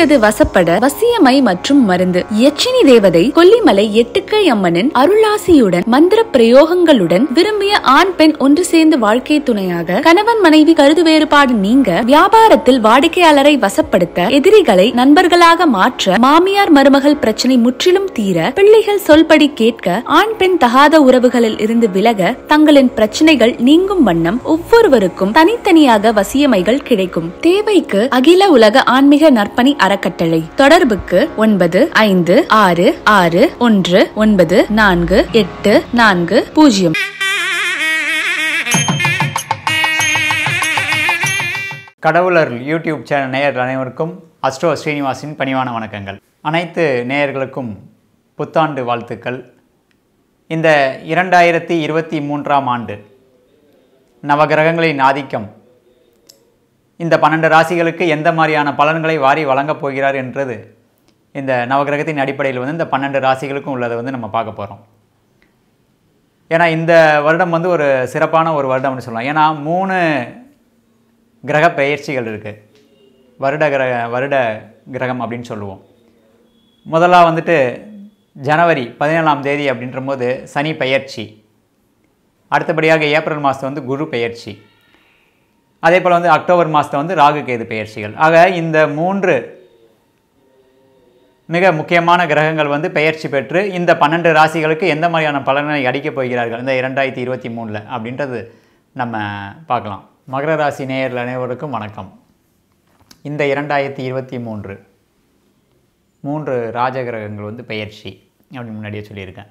தூண்டியது வசப்பட வசியமை மற்றும் மருந்து யட்சினி தேவதை கொல்லிமலை எட்டுக்கை அம்மனின் அருளாசியுடன் மந்திர பிரயோகங்களுடன் விரும்பிய ஆண் பெண் ஒன்று சேர்ந்து வாழ்க்கை துணையாக கணவன் மனைவி கருது வேறுபாடு நீங்க வியாபாரத்தில் வாடிக்கையாளரை வசப்படுத்த எதிரிகளை நண்பர்களாக மாற்ற மாமியார் மருமகள் பிரச்சனை முற்றிலும் தீர பிள்ளைகள் சொல்படி கேட்க ஆண் பெண் தகாத உறவுகளில் இருந்து விலக தங்களின் பிரச்சனைகள் நீங்கும் வண்ணம் ஒவ்வொருவருக்கும் தனித்தனியாக வசியமைகள் கிடைக்கும் தேவைக்கு அகில உலக ஆன்மீக நற்பணி அறக்கட்டளை தொடர்புக்கு ஒன்பது ஐந்து ஆறு ஆறு ஒன்று ஒன்பது நான்கு எட்டு நான்கு பூஜ்ஜியம் கடவுளர் யூடியூப் சேனல் நேயர்கள் அனைவருக்கும் அஸ்ட்ரோ ஸ்ரீனிவாசின் பணிவான வணக்கங்கள் அனைத்து நேயர்களுக்கும் புத்தாண்டு வாழ்த்துக்கள் இந்த இரண்டாயிரத்தி இருபத்தி மூன்றாம் ஆண்டு நவகிரகங்களின் ஆதிக்கம் இந்த பன்னெண்டு ராசிகளுக்கு எந்த மாதிரியான பலன்களை வாரி வழங்கப் போகிறார் என்றது இந்த நவகிரகத்தின் அடிப்படையில் வந்து இந்த பன்னெண்டு ராசிகளுக்கும் உள்ளதை வந்து நம்ம பார்க்க போகிறோம் ஏன்னா இந்த வருடம் வந்து ஒரு சிறப்பான ஒரு வருடம்னு சொல்லலாம் ஏன்னா மூணு கிரக பெயர்ச்சிகள் இருக்குது வருட கிரக வருட கிரகம் அப்படின்னு சொல்லுவோம் முதலாக வந்துட்டு ஜனவரி பதினேழாம் தேதி அப்படின்ற போது சனி பெயர்ச்சி அடுத்தபடியாக ஏப்ரல் மாதம் வந்து குரு பெயர்ச்சி அதே போல் வந்து அக்டோபர் மாதத்தை வந்து ராகு கேது பெயர்ச்சிகள் ஆக இந்த மூன்று மிக முக்கியமான கிரகங்கள் வந்து பெயர்ச்சி பெற்று இந்த பன்னெண்டு ராசிகளுக்கு எந்த மாதிரியான பலனை அடிக்கப் போகிறார்கள் இந்த இரண்டாயிரத்தி இருபத்தி மூணில் அப்படின்றது நம்ம பார்க்கலாம் மகர ராசி நேயர்கள் அனைவருக்கும் வணக்கம் இந்த இரண்டாயிரத்தி இருபத்தி மூன்று மூன்று ராஜகிரகங்கள் வந்து பெயர்ச்சி அப்படின்னு முன்னாடியே சொல்லியிருக்கேன்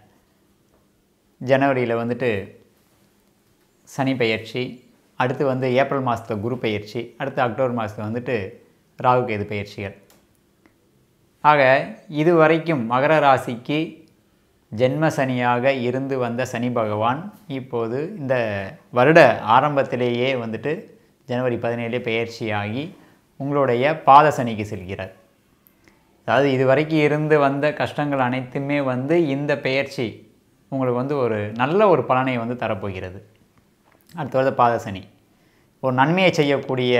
ஜனவரியில் வந்துட்டு சனி பெயர்ச்சி அடுத்து வந்து ஏப்ரல் மாதத்தில் குரு பயிற்சி அடுத்து அக்டோபர் மாதத்தில் வந்துட்டு ராகு கேது பயிற்சிகள் ஆக இதுவரைக்கும் மகர ராசிக்கு ஜென்ம சனியாக இருந்து வந்த சனி பகவான் இப்போது இந்த வருட ஆரம்பத்திலேயே வந்துட்டு ஜனவரி பதினேழு பயிற்சியாகி உங்களுடைய பாத சனிக்கு செல்கிறார் அதாவது இதுவரைக்கும் இருந்து வந்த கஷ்டங்கள் அனைத்துமே வந்து இந்த பெயர்ச்சி உங்களுக்கு வந்து ஒரு நல்ல ஒரு பலனை வந்து தரப்போகிறது அடுத்த வருது பாதசனி ஒரு நன்மையை செய்யக்கூடிய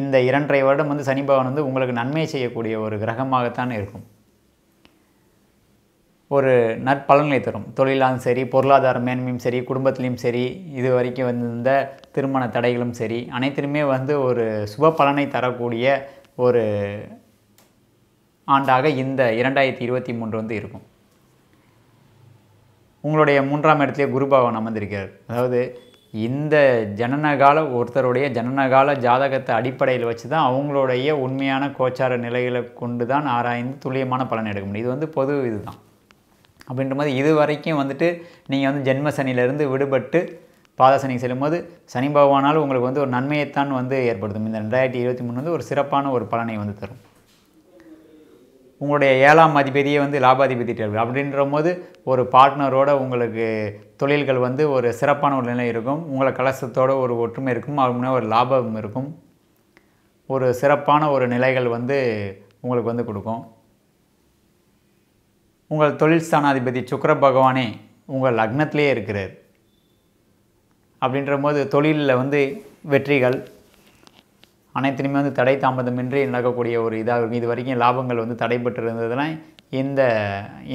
இந்த இரண்டரை வருடம் வந்து சனி பகவான் வந்து உங்களுக்கு நன்மையை செய்யக்கூடிய ஒரு கிரகமாகத்தான் இருக்கும் ஒரு நற்பலன்களை தரும் தொழிலாலும் சரி பொருளாதார மேன்மையும் சரி குடும்பத்திலையும் சரி இது வரைக்கும் வந்திருந்த திருமண தடைகளும் சரி அனைத்திலுமே வந்து ஒரு சுப பலனை தரக்கூடிய ஒரு ஆண்டாக இந்த இரண்டாயிரத்தி இருபத்தி மூன்று வந்து இருக்கும் உங்களுடைய மூன்றாம் இடத்துலேயே குரு பகவான் அமர்ந்திருக்கிறார் அதாவது இந்த ஜனனகால ஒருத்தருடைய ஜனனகால ஜாதகத்தை அடிப்படையில் வச்சு தான் அவங்களுடைய உண்மையான கோச்சார நிலைகளை கொண்டு தான் ஆராய்ந்து துல்லியமான பலன் எடுக்க முடியும் இது வந்து பொது இதுதான் அப்படின்ற மாதிரி இது வரைக்கும் வந்துட்டு நீங்கள் வந்து ஜென்ம விடுபட்டு பாதசனிக்கு செல்லும்போது சனி பகவானால் உங்களுக்கு வந்து ஒரு நன்மையைத்தான் வந்து ஏற்படுத்தும் இந்த ரெண்டாயிரத்தி இருபத்தி மூணு வந்து ஒரு சிறப்பான ஒரு பலனை வந்து தரும் உங்களுடைய ஏழாம் அதிபதியே வந்து லாபாதிபதி தேர்வு அப்படின்ற போது ஒரு பார்ட்னரோட உங்களுக்கு தொழில்கள் வந்து ஒரு சிறப்பான ஒரு நிலை இருக்கும் உங்களை கலசத்தோட ஒரு ஒற்றுமை இருக்கும் அவங்க ஒரு லாபம் இருக்கும் ஒரு சிறப்பான ஒரு நிலைகள் வந்து உங்களுக்கு வந்து கொடுக்கும் உங்கள் தொழில் ஸ்தானாதிபதி சுக்கர பகவானே உங்கள் லக்னத்திலே இருக்கிறார் அப்படின்ற போது தொழிலில் வந்து வெற்றிகள் அனைத்துலையுமே வந்து தடை தாமதமின்றி நடக்கக்கூடிய ஒரு இதாக இருக்கும் இது வரைக்கும் லாபங்கள் வந்து தடைபட்டு இருந்ததுனால் இந்த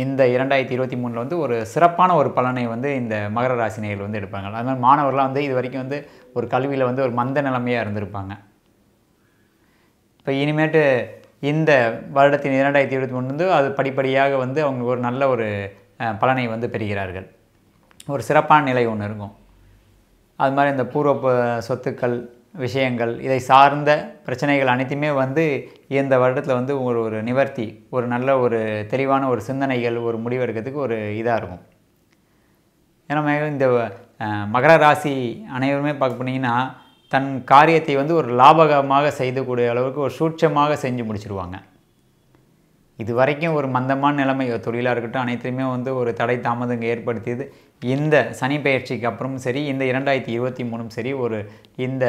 இந்த இரண்டாயிரத்தி இருபத்தி மூணில் வந்து ஒரு சிறப்பான ஒரு பலனை வந்து இந்த மகர ராசினியர்கள் வந்து எடுப்பாங்க அதனால் மாணவர்களாக வந்து இது வரைக்கும் வந்து ஒரு கல்வியில் வந்து ஒரு மந்த நிலைமையாக இருந்திருப்பாங்க இப்போ இனிமேட்டு இந்த வருடத்தின் இரண்டாயிரத்தி இருபத்தி மூணுலேருந்து அது படிப்படியாக வந்து அவங்க ஒரு நல்ல ஒரு பலனை வந்து பெறுகிறார்கள் ஒரு சிறப்பான நிலை ஒன்று இருக்கும் அது மாதிரி இந்த பூர்வ சொத்துக்கள் விஷயங்கள் இதை சார்ந்த பிரச்சனைகள் அனைத்துமே வந்து இந்த வருடத்தில் வந்து ஒரு ஒரு நிவர்த்தி ஒரு நல்ல ஒரு தெளிவான ஒரு சிந்தனைகள் ஒரு முடிவு எடுக்கிறதுக்கு ஒரு இதாக இருக்கும் ஏன்னா இந்த மகர ராசி அனைவருமே பார்க்க போனீங்கன்னா தன் காரியத்தை வந்து ஒரு லாபகமாக கூடிய அளவுக்கு ஒரு சூட்சமாக செஞ்சு முடிச்சுருவாங்க இது வரைக்கும் ஒரு மந்தமான நிலைமை தொழிலாக இருக்கட்டும் அனைத்துலையுமே வந்து ஒரு தடை தாமதங்கள் ஏற்படுத்தியது இந்த சனி பயிற்சிக்கு அப்புறமும் சரி இந்த இரண்டாயிரத்தி இருபத்தி மூணும் சரி ஒரு இந்த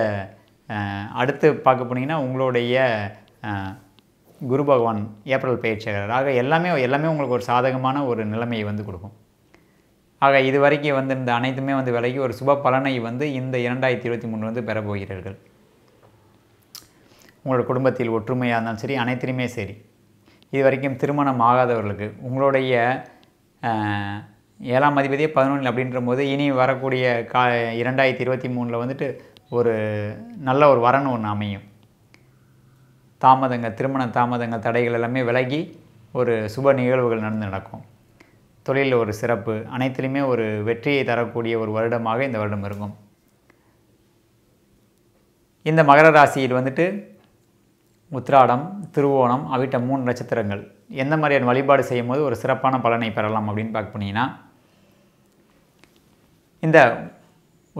அடுத்து பார்க்க போனீங்கன்னா உங்களுடைய குரு பகவான் ஏப்ரல் பயிற்சியாளர் ஆக எல்லாமே எல்லாமே உங்களுக்கு ஒரு சாதகமான ஒரு நிலைமையை வந்து கொடுக்கும் ஆக இது வரைக்கும் வந்து இந்த அனைத்துமே வந்து விலகி ஒரு சுப பலனை வந்து இந்த இரண்டாயிரத்தி இருபத்தி மூணு வந்து பெறப்போகிறீர்கள் உங்களோட குடும்பத்தில் ஒற்றுமையாக இருந்தாலும் சரி அனைத்திலுமே சரி இது வரைக்கும் திருமணம் ஆகாதவர்களுக்கு உங்களுடைய ஏழாம் அதிபதியே பதினொன்று அப்படின்ற போது இனி வரக்கூடிய கா இரண்டாயிரத்தி இருபத்தி மூணில் வந்துட்டு ஒரு நல்ல ஒரு வரன் ஒன்று அமையும் தாமதங்க திருமண தாமதங்க தடைகள் எல்லாமே விலகி ஒரு சுப நிகழ்வுகள் நடந்து நடக்கும் தொழிலில் ஒரு சிறப்பு அனைத்துலேயுமே ஒரு வெற்றியை தரக்கூடிய ஒரு வருடமாக இந்த வருடம் இருக்கும் இந்த மகர ராசியில் வந்துட்டு உத்ராடம் திருவோணம் அவிட்ட மூணு நட்சத்திரங்கள் எந்த மாதிரியான வழிபாடு செய்யும் போது ஒரு சிறப்பான பலனை பெறலாம் அப்படின்னு பார்க்க போனீங்கன்னா இந்த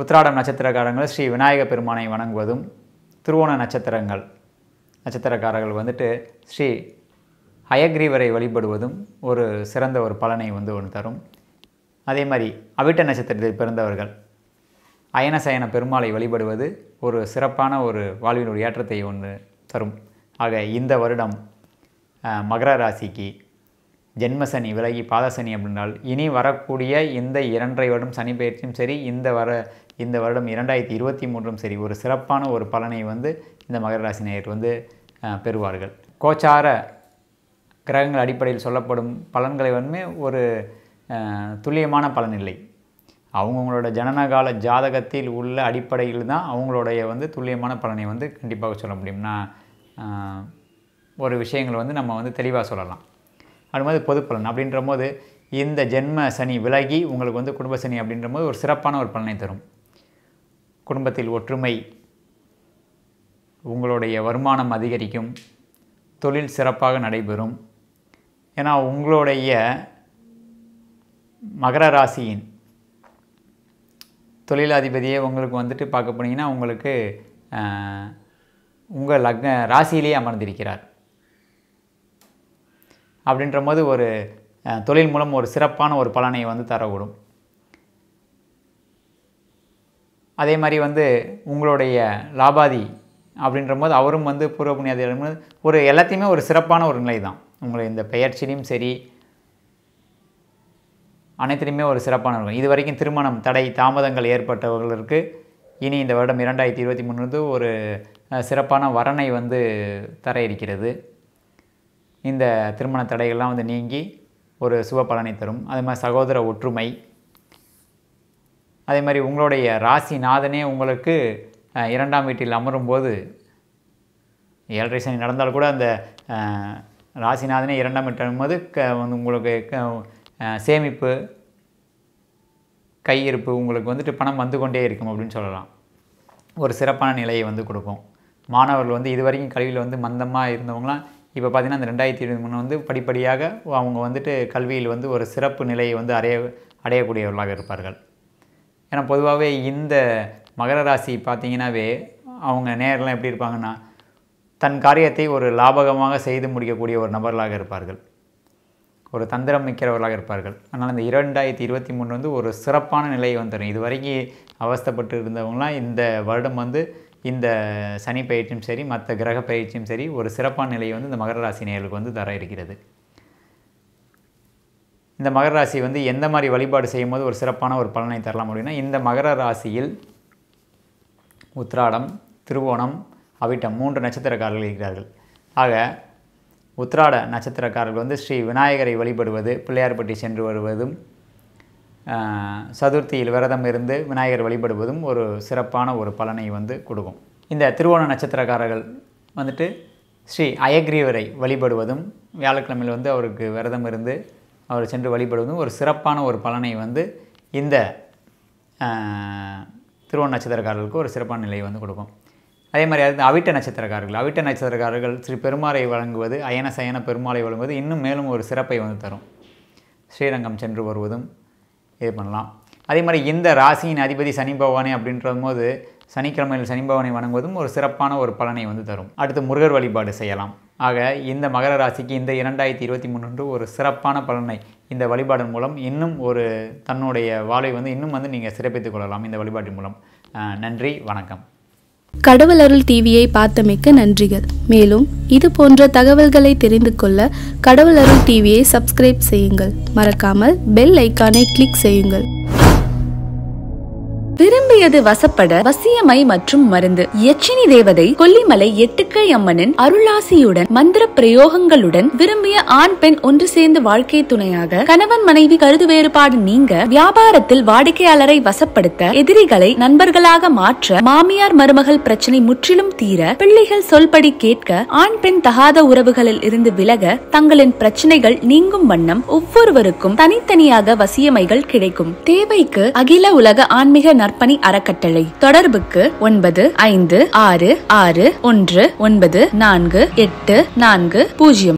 உத்திராடம் நட்சத்திரக்காரங்கள் ஸ்ரீ விநாயக பெருமானை வணங்குவதும் திருவோண நட்சத்திரங்கள் நட்சத்திரக்காரர்கள் வந்துட்டு ஸ்ரீ ஹயக்ரீவரை வழிபடுவதும் ஒரு சிறந்த ஒரு பலனை வந்து ஒன்று தரும் அதே மாதிரி அவிட்ட நட்சத்திரத்தில் பிறந்தவர்கள் அயனசயன பெருமாளை வழிபடுவது ஒரு சிறப்பான ஒரு வாழ்வின் ஒரு ஏற்றத்தை ஒன்று தரும் ஆக இந்த வருடம் மகர ராசிக்கு ஜென்மசனி விலகி பாதசனி அப்படின்னால் இனி வரக்கூடிய இந்த இரண்டரை வருடம் சனி பயிற்சியும் சரி இந்த வர இந்த வருடம் இரண்டாயிரத்தி இருபத்தி மூன்றும் சரி ஒரு சிறப்பான ஒரு பலனை வந்து இந்த மகர ராசி நேயர் வந்து பெறுவார்கள் கோச்சார கிரகங்கள் அடிப்படையில் சொல்லப்படும் பலன்களை வந்து ஒரு துல்லியமான பலன் இல்லை அவங்கவுங்களோட ஜனனகால ஜாதகத்தில் உள்ள அடிப்படையில் தான் அவங்களுடைய வந்து துல்லியமான பலனை வந்து கண்டிப்பாக சொல்ல முடியும்னா ஒரு விஷயங்கள் வந்து நம்ம வந்து தெளிவாக சொல்லலாம் பொது பலன் அப்படின்ற போது இந்த ஜென்ம சனி விலகி உங்களுக்கு வந்து குடும்ப சனி அப்படின்ற போது ஒரு சிறப்பான ஒரு பலனை தரும் குடும்பத்தில் ஒற்றுமை உங்களுடைய வருமானம் அதிகரிக்கும் தொழில் சிறப்பாக நடைபெறும் ஏன்னா உங்களுடைய மகர ராசியின் தொழிலாதிபதியை உங்களுக்கு வந்துட்டு பார்க்க போனீங்கன்னா உங்களுக்கு உங்கள் லக்ன ராசியிலேயே அமர்ந்திருக்கிறார் அப்படின்ற போது ஒரு தொழில் மூலம் ஒரு சிறப்பான ஒரு பலனை வந்து தரக்கூடும் அதே மாதிரி வந்து உங்களுடைய லாபாதி அப்படின்ற போது அவரும் வந்து பூர்வ புண்ணியாதிகள் ஒரு எல்லாத்தையுமே ஒரு சிறப்பான ஒரு நிலை தான் உங்களை இந்த பெயர்ச்சிலையும் சரி அனைத்திலையுமே ஒரு சிறப்பான இருக்கும் இது வரைக்கும் திருமணம் தடை தாமதங்கள் ஏற்பட்டவர்களுக்கு இனி இந்த வருடம் இரண்டாயிரத்தி இருபத்தி மூணுலேருந்து ஒரு சிறப்பான வரனை வந்து தர இருக்கிறது இந்த திருமண தடைகள்லாம் வந்து நீங்கி ஒரு சுப பலனை தரும் அதே மாதிரி சகோதர ஒற்றுமை அதே மாதிரி உங்களுடைய ராசிநாதனே உங்களுக்கு இரண்டாம் வீட்டில் அமரும் போது ஏழரை சனி நடந்தால் கூட அந்த ராசிநாதனே இரண்டாம் வீட்டில் போது க உங்களுக்கு சேமிப்பு கையிருப்பு உங்களுக்கு வந்துட்டு பணம் வந்து கொண்டே இருக்கும் அப்படின்னு சொல்லலாம் ஒரு சிறப்பான நிலையை வந்து கொடுக்கும் மாணவர்கள் வந்து இதுவரைக்கும் கல்வியில் வந்து மந்தமாக இருந்தவங்களாம் இப்போ பார்த்திங்கன்னா அந்த ரெண்டாயிரத்தி இருபது மூணு வந்து படிப்படியாக அவங்க வந்துட்டு கல்வியில் வந்து ஒரு சிறப்பு நிலையை வந்து அடைய அடையக்கூடியவர்களாக இருப்பார்கள் ஏன்னா பொதுவாகவே இந்த மகர ராசி பார்த்திங்கனாவே அவங்க நேரெலாம் எப்படி இருப்பாங்கன்னா தன் காரியத்தை ஒரு லாபகமாக செய்து முடிக்கக்கூடிய ஒரு நபர்களாக இருப்பார்கள் ஒரு தந்திரம் மிக்கிறவர்களாக இருப்பார்கள் அதனால் இந்த இரண்டாயிரத்தி இருபத்தி மூணு வந்து ஒரு சிறப்பான நிலையை வந்துடும் இது வரைக்கும் அவஸ்தப்பட்டு இருந்தவங்களாம் இந்த வருடம் வந்து இந்த சனி பயிற்சியும் சரி மற்ற கிரக பயிற்சியும் சரி ஒரு சிறப்பான நிலையை வந்து இந்த மகர ராசி நேர்களுக்கு வந்து தர இருக்கிறது இந்த மகர ராசி வந்து எந்த மாதிரி வழிபாடு செய்யும்போது ஒரு சிறப்பான ஒரு பலனை தரலாம் அப்படின்னா இந்த மகர ராசியில் உத்ராடம் திருவோணம் அவிட்டம் மூன்று நட்சத்திரக்காரர்கள் இருக்கிறார்கள் ஆக உத்ராட நட்சத்திரக்காரர்கள் வந்து ஸ்ரீ விநாயகரை வழிபடுவது பிள்ளையார்பட்டி சென்று வருவதும் சதுர்த்தியில் விரதம் இருந்து விநாயகர் வழிபடுவதும் ஒரு சிறப்பான ஒரு பலனை வந்து கொடுக்கும் இந்த திருவோண நட்சத்திரக்காரர்கள் வந்துட்டு ஸ்ரீ அயக்ரீவரை வழிபடுவதும் வியாழக்கிழமையில் வந்து அவருக்கு விரதம் இருந்து அவர் சென்று வழிபடுவதும் ஒரு சிறப்பான ஒரு பலனை வந்து இந்த திருவோண நட்சத்திரக்காரர்களுக்கு ஒரு சிறப்பான நிலையை வந்து கொடுக்கும் அதே மாதிரி அது அவிட்ட நட்சத்திரக்காரர்கள் அவிட்ட நட்சத்திரக்காரர்கள் ஸ்ரீ பெருமாளை வழங்குவது அயன சயன பெருமாளை வழங்குவது இன்னும் மேலும் ஒரு சிறப்பை வந்து தரும் ஸ்ரீரங்கம் சென்று வருவதும் இது பண்ணலாம் அதே மாதிரி இந்த ராசியின் அதிபதி சனி பகவானே அப்படின்ற போது சனிக்கிழமையில் சனி பகவானை வணங்குவதும் ஒரு சிறப்பான ஒரு பலனை வந்து தரும் அடுத்து முருகர் வழிபாடு செய்யலாம் ஆக இந்த மகர ராசிக்கு இந்த இரண்டாயிரத்தி இருபத்தி மூணு ஒரு சிறப்பான பலனை இந்த வழிபாடின் மூலம் இன்னும் ஒரு தன்னுடைய வாழ்வை வந்து இன்னும் வந்து நீங்கள் சிறப்பித்துக் கொள்ளலாம் இந்த வழிபாட்டின் மூலம் நன்றி வணக்கம் கடவுளருள் டிவியை பார்த்தமைக்கு நன்றிகள் மேலும் இது போன்ற தகவல்களை தெரிந்து கொள்ள கடவுளருள் டிவியை சப்ஸ்கிரைப் செய்யுங்கள் மறக்காமல் பெல் ஐக்கானை கிளிக் செய்யுங்கள் விரும்பியது வசப்பட வசியமை மற்றும் மருந்து யட்சினி தேவதை கொல்லிமலை எட்டுக்கை அம்மனின் அருளாசியுடன் மந்திர பிரயோகங்களுடன் விரும்பிய ஆண் பெண் ஒன்று சேர்ந்து வாழ்க்கை துணையாக கணவன் மனைவி கருது வேறுபாடு நீங்க வியாபாரத்தில் வாடிக்கையாளரை வசப்படுத்த எதிரிகளை நண்பர்களாக மாற்ற மாமியார் மருமகள் பிரச்சனை முற்றிலும் தீர பிள்ளைகள் சொல்படி கேட்க ஆண் பெண் தகாத உறவுகளில் இருந்து விலக தங்களின் பிரச்சனைகள் நீங்கும் வண்ணம் ஒவ்வொருவருக்கும் தனித்தனியாக வசியமைகள் கிடைக்கும் தேவைக்கு அகில உலக ஆன்மீக நற்பணி அறக்கட்டளை தொடர்புக்கு ஒன்பது ஐந்து ஆறு ஆறு ஒன்று ஒன்பது நான்கு எட்டு நான்கு பூஜ்ஜியம்